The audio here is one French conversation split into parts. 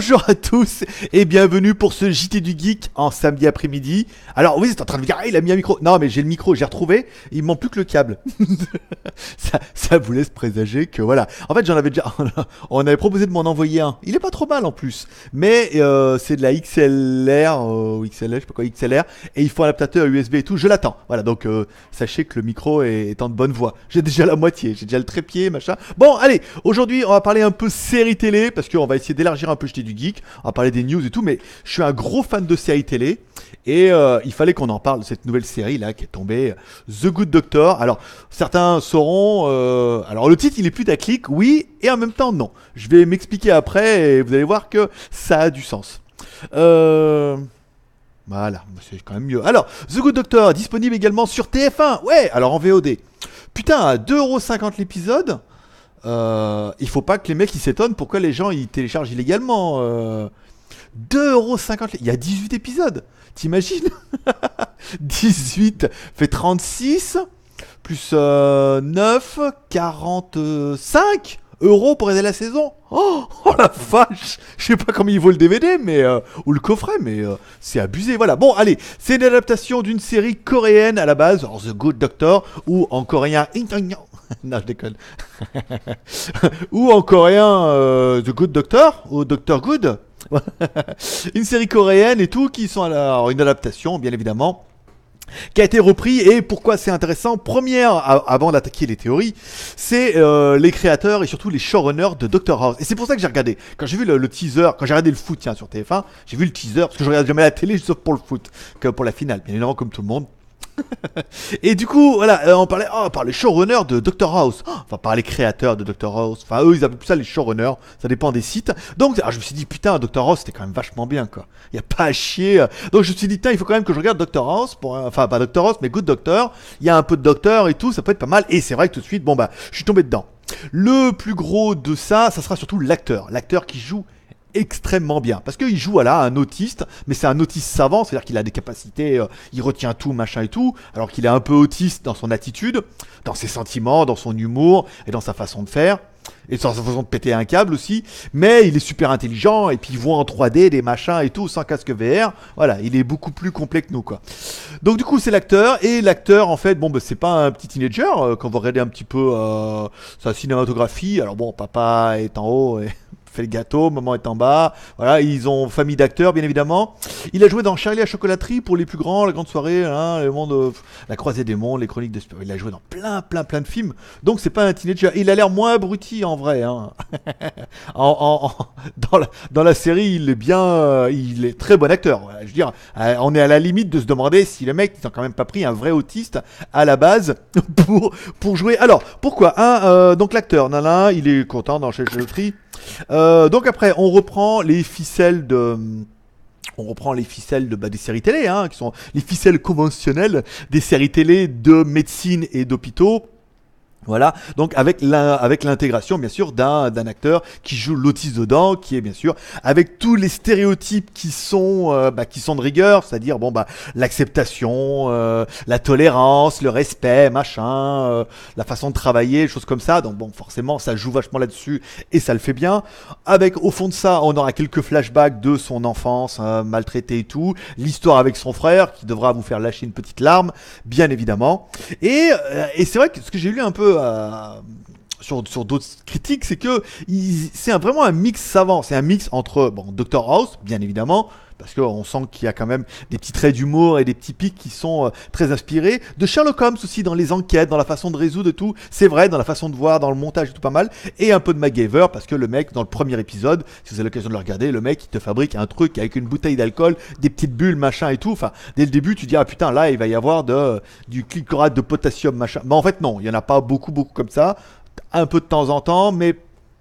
Bonjour à tous et bienvenue pour ce JT du Geek en samedi après-midi. Alors vous êtes en train de me dire, il a mis un micro. Non mais j'ai le micro, j'ai retrouvé, il manque plus que le câble. ça, ça, vous laisse présager que voilà. En fait j'en avais déjà, on avait proposé de m'en envoyer un. Il est pas trop mal en plus, mais euh, c'est de la XLR, euh, XLR, je sais pas quoi, XLR, et il faut un adaptateur USB et tout, je l'attends. Voilà, donc euh, sachez que le micro est, en de bonne voie. J'ai déjà la moitié, j'ai déjà le trépied, machin. Bon allez, aujourd'hui on va parler un peu série télé, parce qu'on va essayer d'élargir un peu JT geek, on va parler des news et tout, mais je suis un gros fan de séries télé et euh, il fallait qu'on en parle de cette nouvelle série là qui est tombée, euh, The Good Doctor. Alors certains sauront, euh, alors le titre il est plus clic, oui, et en même temps non. Je vais m'expliquer après et vous allez voir que ça a du sens. Voilà, c'est quand même mieux. Alors, The Good Doctor, disponible également sur TF1. Ouais, alors en VOD. Putain, à 2,50€ l'épisode, euh, il faut pas que les mecs s'étonnent pourquoi les gens ils téléchargent illégalement. 2,50€. Euh. Il y a 18 épisodes. T'imagines 18 fait 36 plus 9, euh, 45 euros pour aider la saison. Oh, oh la vache Je sais pas combien il vaut le DVD, mais ou le coffret, mais c'est abusé. Voilà. Bon, allez, c'est une adaptation d'une série coréenne à la base, The Good Doctor, ou en coréen non, je déconne. Ou en coréen, euh, The Good Doctor, ou Doctor Good. une série coréenne et tout, qui sont alors une adaptation, bien évidemment qui a été repris et pourquoi c'est intéressant. Première, avant d'attaquer les théories, c'est euh, les créateurs et surtout les showrunners de Doctor House. Et c'est pour ça que j'ai regardé. Quand j'ai vu le, teaser, quand j'ai regardé le foot tiens, sur TF1, j'ai vu le teaser parce que je regarde jamais la télé sauf pour le foot, que pour la finale. Bien évidemment, comme tout le monde, et du coup, voilà, euh, on parlait oh, par les showrunner de Doctor House, oh, enfin par les créateurs de Doctor House, enfin eux ils appellent ça les showrunners, ça dépend des sites. Donc je me suis dit putain, Doctor House c'était quand même vachement bien quoi, Il y a pas à chier. Donc je me suis dit putain, il faut quand même que je regarde Doctor House, pour, enfin pas Doctor House mais Good Doctor, il y a un peu de Doctor et tout, ça peut être pas mal. Et c'est vrai que tout de suite, bon bah je suis tombé dedans. Le plus gros de ça, ça sera surtout l'acteur, l'acteur qui joue extrêmement bien. Parce qu'il joue à là un autiste, mais c'est un autiste savant, c'est-à-dire qu'il a des capacités, euh, il retient tout, machin et tout, alors qu'il est un peu autiste dans son attitude, dans ses sentiments, dans son humour et dans sa façon de faire. Et dans sa façon de péter un câble aussi, mais il est super intelligent et puis il voit en 3D des machins et tout sans casque VR. Voilà, il est beaucoup plus complet que nous quoi. Donc du coup c'est l'acteur et l'acteur en fait bon bah, c'est pas un petit teenager euh, quand vous regardez un petit peu euh, sa cinématographie. Alors bon papa est en haut et le gâteau, maman est en bas. Voilà, ils ont famille d'acteurs, bien évidemment. Il a joué dans Charlie à chocolaterie pour les plus grands, la grande soirée, hein, le monde, euh, la croisée des mondes, les chroniques de. Il a joué dans plein, plein, plein de films. Donc c'est pas un teenager. Il a l'air moins abruti en vrai. Hein. dans, la, dans, la, série, il est bien, euh, il est très bon acteur. Je veux dire, euh, on est à la limite de se demander si le mec, ils ont quand même pas pris un vrai autiste à la base pour pour jouer. Alors pourquoi hein, Donc l'acteur, nana, il est content dans à le euh, donc après, on reprend les ficelles de on reprend les ficelles de, bah, des séries télé, hein, qui sont les ficelles conventionnelles des séries télé de médecine et d'hôpitaux voilà, donc avec l'intégration bien sûr d'un acteur qui joue l'autiste dedans, qui est bien sûr avec tous les stéréotypes qui sont euh, bah, qui sont de rigueur, c'est-à-dire bon bah l'acceptation, euh, la tolérance, le respect, machin, euh, la façon de travailler, choses comme ça. Donc bon forcément ça joue vachement là-dessus et ça le fait bien. Avec au fond de ça on aura quelques flashbacks de son enfance maltraitée et tout, l'histoire avec son frère qui devra vous faire lâcher une petite larme, bien évidemment. Et, et c'est vrai que ce que j'ai lu un peu à, sur, d'autres critiques, c'est que c'est vraiment un mix savant. C'est un mix entre bon, Dr House, bien évidemment, parce qu'on sent qu'il y a quand même des petits traits d'humour et des petits pics qui sont euh, très inspirés. De Sherlock Holmes aussi, dans les enquêtes, dans la façon de résoudre tout. C'est vrai, dans la façon de voir, dans le montage tout pas mal. Et un peu de MacGyver, parce que le mec, dans le premier épisode, si vous avez l'occasion de le regarder, le mec, il te fabrique un truc avec une bouteille d'alcool, des petites bulles, machin et tout. Enfin, dès le début, tu dis, ah putain, là, il va y avoir de, du clicorate de potassium, machin. Mais en fait, non, il n'y en a pas beaucoup, beaucoup comme ça un peu de temps en temps, mais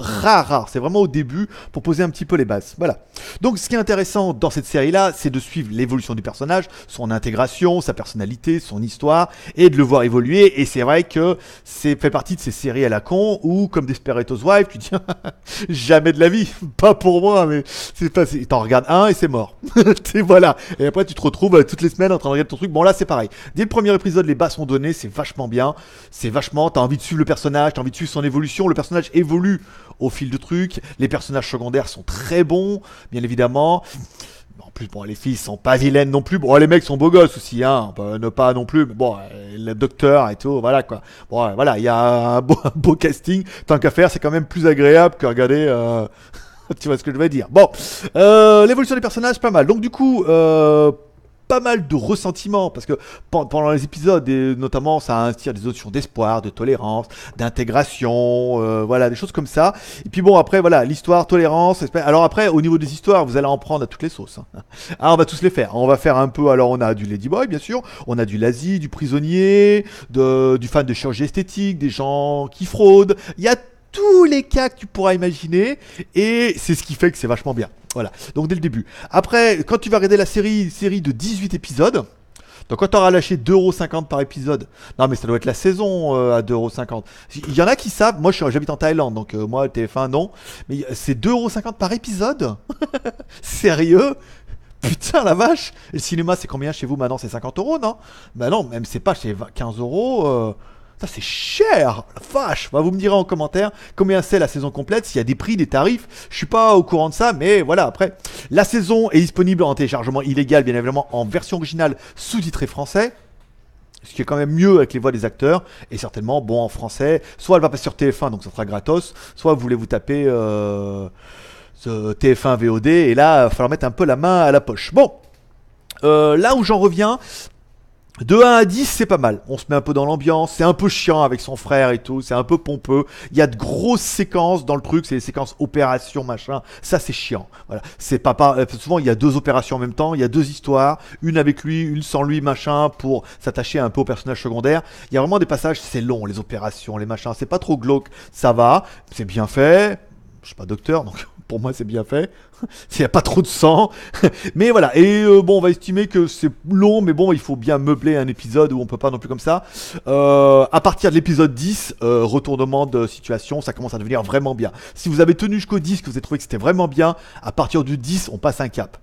rare, rare. C'est vraiment au début pour poser un petit peu les bases. Voilà. Donc, ce qui est intéressant dans cette série-là, c'est de suivre l'évolution du personnage, son intégration, sa personnalité, son histoire, et de le voir évoluer. Et c'est vrai que c'est fait partie de ces séries à la con où, comme Desperato's Wife, tu dis jamais de la vie, pas pour moi, mais c'est pas. T'en regardes un et c'est mort. et voilà. Et après, tu te retrouves euh, toutes les semaines en train de regarder ton truc. Bon, là, c'est pareil. Dès le premier épisode, les bases sont données, c'est vachement bien. C'est vachement. T'as envie de suivre le personnage, t'as envie de suivre son évolution. Le personnage évolue au fil du truc. Les personnages secondaires sont très bons, bien évidemment. En plus, bon, les filles sont pas vilaines non plus. Bon, les mecs sont beaux gosses aussi, hein. ne pas non plus. Mais bon, euh, le docteur et tout, voilà quoi. Bon, euh, voilà, il y a un beau, casting. Tant qu'à faire, c'est quand même plus agréable que regarder. Euh, tu vois ce que je vais dire. Bon, l'évolution des personnages, pas mal. Donc du coup, euh, pas mal de ressentiments parce que pendant les épisodes, et notamment, ça inspire des notions d'espoir, de tolérance, d'intégration, euh, voilà, des choses comme ça. Et puis bon, après, voilà, l'histoire, tolérance. Alors après, au niveau des histoires, vous allez en prendre à toutes les sauces. Hein. Ah, on va tous les faire. On va faire un peu. Alors, on a du Ladyboy, bien sûr. On a du Lazy, du prisonnier, du fan de chirurgie esthétique, des gens qui fraudent. Il y a tous les cas que tu pourras imaginer. Et c'est ce qui fait que c'est vachement bien. Voilà, donc dès le début. Après, quand tu vas regarder la série, série de 18 épisodes, donc quand auras lâché 2,50€ par épisode, non mais ça doit être la saison euh, à 2,50€. Il y en a qui savent, moi j'habite en Thaïlande, donc euh, moi moi TF1 non, mais euh, c'est 2,50€ par épisode Sérieux Putain la vache Et Le cinéma c'est combien chez vous maintenant C'est 50€, non Bah non, même c'est pas chez 15€... euros. Ça, c'est cher, la vache. vous me direz en commentaire combien c'est la saison complète, s'il y a des prix, des tarifs. Je suis pas au courant de ça, mais voilà, après. La saison est disponible en téléchargement illégal, bien évidemment, en version originale sous-titrée français. Ce qui est quand même mieux avec les voix des acteurs, et certainement, bon, en français, soit elle va passer sur TF1, donc ça sera gratos, soit vous voulez vous taper euh, ce TF1 VOD, et là, il va falloir mettre un peu la main à la poche. Bon, euh, là où j'en reviens, de 1 à 10, c'est pas mal. On se met un peu dans l'ambiance. C'est un peu chiant avec son frère et tout. C'est un peu pompeux. Il y a de grosses séquences dans le truc. C'est des séquences opérations, machin. Ça, c'est chiant. Voilà. C'est pas euh, Souvent, il y a deux opérations en même temps. Il y a deux histoires. Une avec lui, une sans lui, machin, pour s'attacher un peu au personnage secondaire. Il y a vraiment des passages. C'est long, les opérations, les machins. C'est pas trop glauque. Ça va. C'est bien fait. Je suis pas docteur, donc pour moi c'est bien fait. Il n'y a pas trop de sang. mais voilà, et euh, bon, on va estimer que c'est long, mais bon, il faut bien meubler un épisode où on peut pas non plus comme ça. Euh, à partir de l'épisode 10, euh, retournement de situation, ça commence à devenir vraiment bien. Si vous avez tenu jusqu'au 10, que vous avez trouvé que c'était vraiment bien, à partir du 10, on passe un cap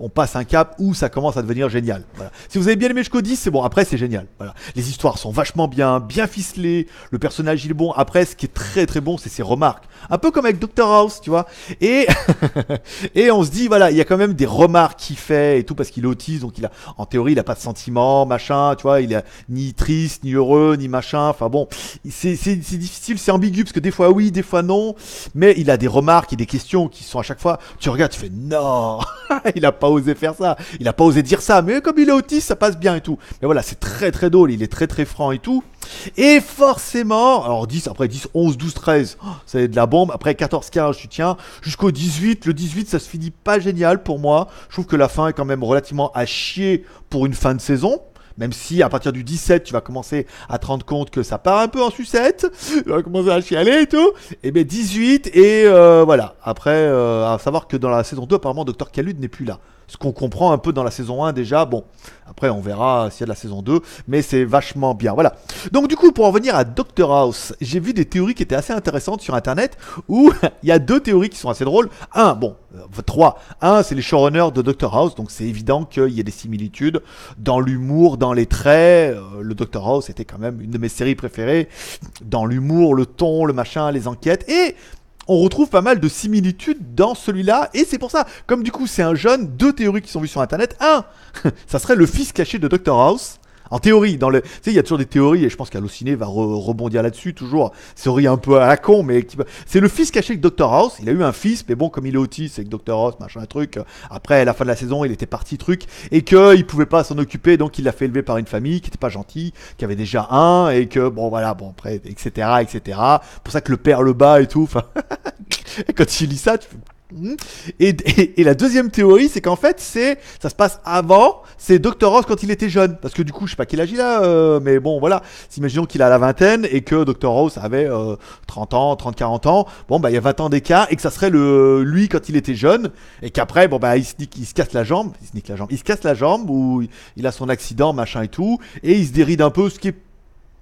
on passe un cap où ça commence à devenir génial. Si vous avez bien aimé jusqu'au 10, c'est bon, après c'est génial. Les histoires sont vachement bien, bien ficelées, le personnage il est bon. Après, ce qui est très très bon, c'est ses remarques un peu comme avec Dr House, tu vois. Et et on se dit voilà, il y a quand même des remarques qu'il fait et tout parce qu'il est autiste, donc il a en théorie il a pas de sentiments, machin, tu vois, il est ni triste, ni heureux, ni machin. Enfin bon, c'est c'est difficile, c'est ambigu parce que des fois oui, des fois non, mais il a des remarques et des questions qui sont à chaque fois. Tu regardes, tu fais non, il a pas osé faire ça, il a pas osé dire ça, mais comme il est autiste, ça passe bien et tout. Mais voilà, c'est très très drôle, il est très très franc et tout. Et forcément, alors 10, après 10, 11, 12, 13, c'est de la bombe. Après 14, 15, tu tiens. Jusqu'au 18, le 18, ça se finit pas génial pour moi. Je trouve que la fin est quand même relativement à chier pour une fin de saison. Même si à partir du 17, tu vas commencer à te rendre compte que ça part un peu en sucette, tu vas commencer à chialer et tout. Eh ben, et bien 18, et voilà. Après, euh, à savoir que dans la saison 2, apparemment, Dr. Calude n'est plus là ce qu'on comprend un peu dans la saison 1 déjà. Bon, après on verra s'il y a de la saison 2, mais c'est vachement bien. Voilà. Donc du coup, pour en venir à Doctor House, j'ai vu des théories qui étaient assez intéressantes sur Internet, où il y a deux théories qui sont assez drôles. Un, bon, euh, trois. Un, c'est les showrunners de Doctor House, donc c'est évident qu'il y a des similitudes dans l'humour, dans les traits. Euh, le Doctor House était quand même une de mes séries préférées, dans l'humour, le ton, le machin, les enquêtes. Et on retrouve pas mal de similitudes dans celui-là. Et c'est pour ça, comme du coup c'est un jeune, deux théories qui sont vues sur Internet. Un, ça serait le fils caché de Dr House. En théorie, dans le, tu sais, il y a toujours des théories, et je pense qu'Allociné va rebondir là-dessus, toujours. Théorie un peu à la con, mais c'est le fils caché de Dr House. Il a eu un fils, mais bon, comme il est autiste, c'est que Dr House, machin, un truc. Euh, après, à la fin de la saison, il était parti, truc, et que il pouvait pas s'en occuper, donc il l'a fait élever par une famille qui était pas gentille, qui avait déjà un, et que bon, voilà, bon, après, etc., etc. Pour ça que le père le bat et tout. Enfin, quand tu lis ça, tu Hmm. Et, la deuxième théorie, c'est qu'en fait, c'est ça se passe avant, c'est Dr Ross quand il était jeune, parce que du coup, je sais pas quel âge il a, euh, mais bon, voilà. Imaginons qu'il a la vingtaine et que Dr Ross avait 30 euh, ans, 30, 40 ans. Bon, bah il y a 20 ans d'écart et que ça serait le lui quand il était jeune et qu'après, bon bah il se, il se casse la jambe, il se la jambe, il se casse la jambe ou il a son accident, machin et tout, et il se déride un peu, ce qui est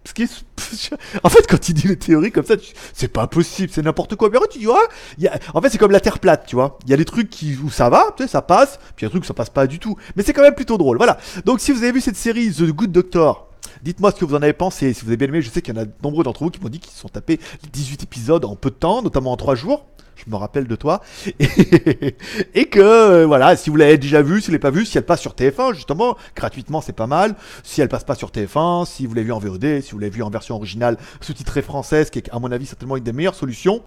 ce qui est en fait, quand il dit les théories comme ça, tu... c'est pas possible, c'est n'importe quoi. Mais tu dis, en fait, c'est comme la Terre plate, tu vois. Il y a des trucs qui... où ça va, tu sais, ça passe, puis il y a des trucs ça passe pas du tout. Mais c'est quand même plutôt drôle. Voilà. Donc, si vous avez vu cette série The Good Doctor, Dites-moi ce que vous en avez pensé, si vous avez bien aimé. Je sais qu'il y en a de nombreux d'entre vous qui m'ont dit qu'ils se sont tapés 18 épisodes en peu de temps, notamment en 3 jours. Je me rappelle de toi. Et, que, euh, voilà, si vous l'avez déjà vu, si vous l'avez pas vu, si elle passe sur TF1, justement, gratuitement, c'est pas mal. Si elle passe pas sur TF1, si vous l'avez vu en VOD, si vous l'avez vu en version originale sous-titrée française, qui est, à mon avis, certainement une des meilleures solutions.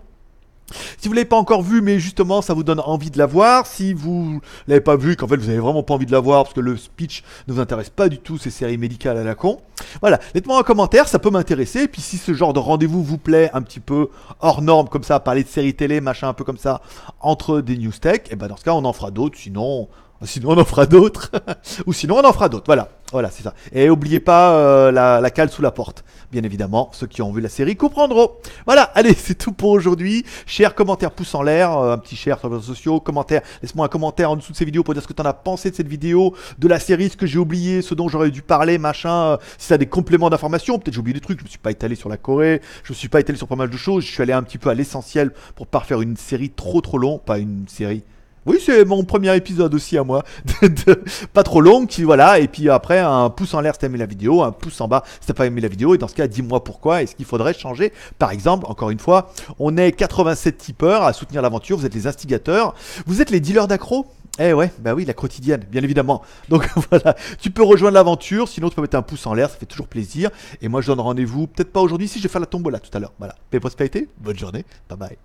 Si vous l'avez pas encore vu, mais justement ça vous donne envie de la voir. Si vous l'avez pas vu, qu'en fait vous n'avez vraiment pas envie de la voir parce que le speech ne vous intéresse pas du tout, ces séries médicales à la con. Voilà, dites-moi un commentaire, ça peut m'intéresser. Et puis si ce genre de rendez-vous vous plaît un petit peu hors norme, comme ça, parler de séries télé, machin un peu comme ça, entre des news tech, et eh ben dans ce cas on en fera d'autres. Sinon bah, sinon, on en fera d'autres. Ou sinon, on en fera d'autres. Voilà, voilà, c'est ça. Et oubliez pas euh, la, cale sous la porte. Bien évidemment, ceux qui ont vu la série comprendront. Voilà, allez, c'est tout pour aujourd'hui. Cher commentaire, pouce en l'air, euh, un petit cher sur les réseaux sociaux, commentaire. Laisse-moi un commentaire en dessous de ces vidéos pour dire ce que tu en as pensé de cette vidéo, de la série, ce que j'ai oublié, ce dont j'aurais dû parler, machin. Euh, si si a des compléments d'information, peut-être j'ai oublié des trucs. Je me suis pas étalé sur la Corée, je me suis pas étalé sur pas mal de choses. Je suis allé un petit peu à l'essentiel pour pas faire une série trop trop longue. pas une série oui, c'est mon premier épisode aussi à moi, pas trop long, qui voilà, et puis après un pouce en l'air si t'as aimé la vidéo, un pouce en bas si t'as pas aimé la vidéo, et dans ce cas, dis-moi pourquoi et ce qu'il faudrait changer. Par exemple, encore une fois, on est 87 tipeurs à soutenir l'aventure, vous êtes les instigateurs, vous êtes les dealers d'accro, eh ouais, bah oui, la quotidienne, bien évidemment. Donc voilà, tu peux rejoindre l'aventure, sinon tu peux mettre un pouce en l'air, ça fait toujours plaisir. Et moi je donne rendez-vous, peut-être pas aujourd'hui, si je vais faire la tombola tout à l'heure. Voilà, paix prospérité, bonne journée, bye bye.